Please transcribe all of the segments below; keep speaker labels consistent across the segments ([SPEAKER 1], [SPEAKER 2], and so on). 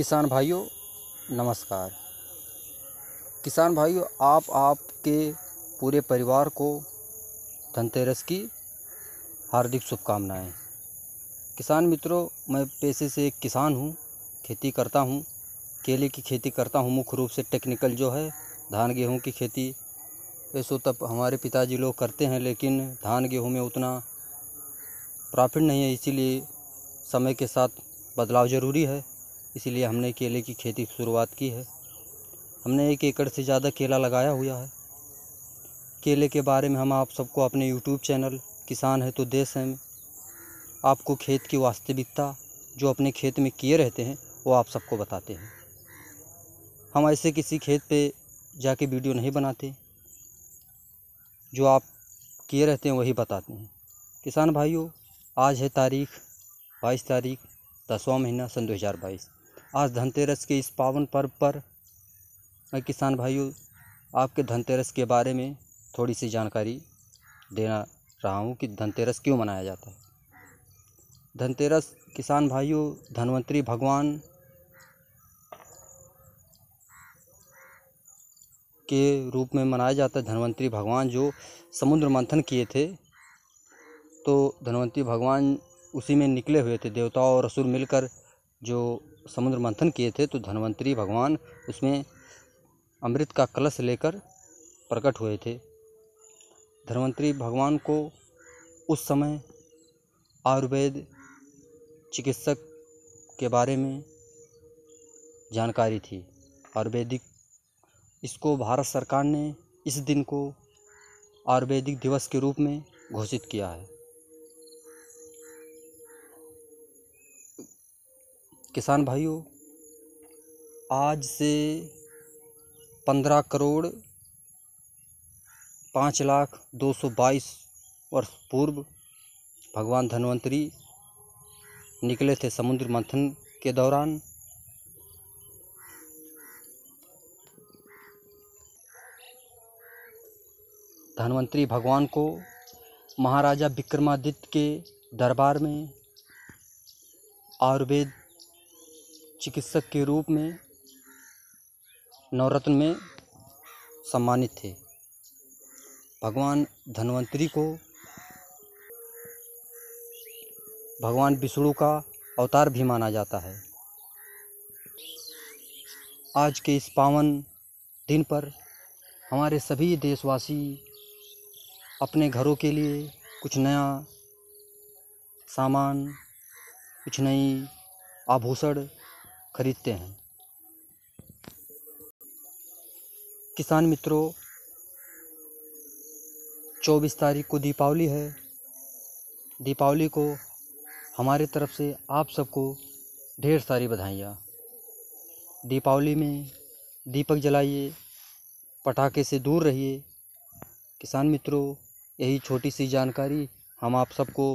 [SPEAKER 1] किसान भाइयों नमस्कार किसान भाइयों आप आपके पूरे परिवार को धनतेरस की हार्दिक शुभकामनाएं किसान मित्रों मैं पेशे से एक किसान हूं खेती करता हूं केले की खेती करता हूं मुख्य रूप से टेक्निकल जो है धान गेहूं की खेती वैसे तब हमारे पिताजी लोग करते हैं लेकिन धान गेहूं में उतना प्रॉफिट नहीं है इसीलिए समय के साथ बदलाव ज़रूरी है इसीलिए हमने केले की खेती की शुरुआत की है हमने एक एकड़ से ज़्यादा केला लगाया हुआ है केले के बारे में हम आप सबको अपने यूट्यूब चैनल किसान है तो देश है आपको खेत की वास्तविकता जो अपने खेत में किए रहते हैं वो आप सबको बताते हैं हम ऐसे किसी खेत पे जाके वीडियो नहीं बनाते जो आप किए रहते हैं वही बताते हैं किसान भाइयों आज है तारीख बाईस तारीख दसवां महीना सन बाईस आज धनतेरस के इस पावन पर्व पर मैं किसान भाइयों आपके धनतेरस के बारे में थोड़ी सी जानकारी देना रहा हूँ कि धनतेरस क्यों मनाया जाता है धनतेरस किसान भाइयों धनवंतरी भगवान के रूप में मनाया जाता है धनवंतरी भगवान जो समुद्र मंथन किए थे तो धनवंतरी भगवान उसी में निकले हुए थे देवताओं और असुर मिलकर जो समुद्र मंथन किए थे तो धन्वंतरी भगवान उसमें अमृत का कलश लेकर प्रकट हुए थे धन्वंतरी भगवान को उस समय आयुर्वेद चिकित्सक के बारे में जानकारी थी आयुर्वेदिक इसको भारत सरकार ने इस दिन को आयुर्वेदिक दिवस के रूप में घोषित किया है किसान भाइयों आज से पंद्रह करोड़ पाँच लाख दो सौ बाईस वर्ष पूर्व भगवान धन्वंतरी निकले थे समुद्र मंथन के दौरान धन्वंतरी भगवान को महाराजा विक्रमादित्य के दरबार में आयुर्वेद चिकित्सक के रूप में नवरत्न में सम्मानित थे भगवान धन्वंतरी को भगवान विष्णु का अवतार भी माना जाता है आज के इस पावन दिन पर हमारे सभी देशवासी अपने घरों के लिए कुछ नया सामान कुछ नई आभूषण खरीदते हैं किसान मित्रों चौबीस तारीख को दीपावली है दीपावली को हमारे तरफ से आप सबको ढेर सारी बधाइयाँ दीपावली में दीपक जलाइए पटाखे से दूर रहिए किसान मित्रों यही छोटी सी जानकारी हम आप सबको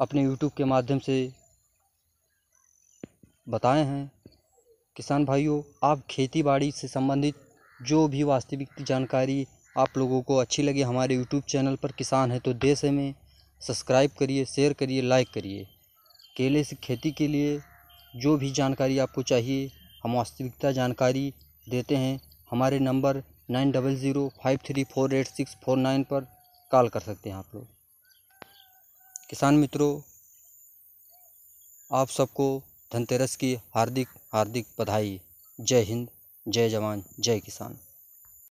[SPEAKER 1] अपने यूट्यूब के माध्यम से बताए हैं किसान भाइयों आप खेती बाड़ी से संबंधित जो भी वास्तविक जानकारी आप लोगों को अच्छी लगे हमारे यूट्यूब चैनल पर किसान है तो देश में सब्सक्राइब करिए शेयर करिए लाइक करिए केले से खेती के लिए जो भी जानकारी आपको चाहिए हम वास्तविकता जानकारी देते हैं हमारे number nine double zero five three four eight six four nine पर कॉल कर सकते हैं आप लोग किसान मित्रों आप सबको धनतेरस की हार्दिक हार्दिक बधाई जय हिंद जय जवान जय किसान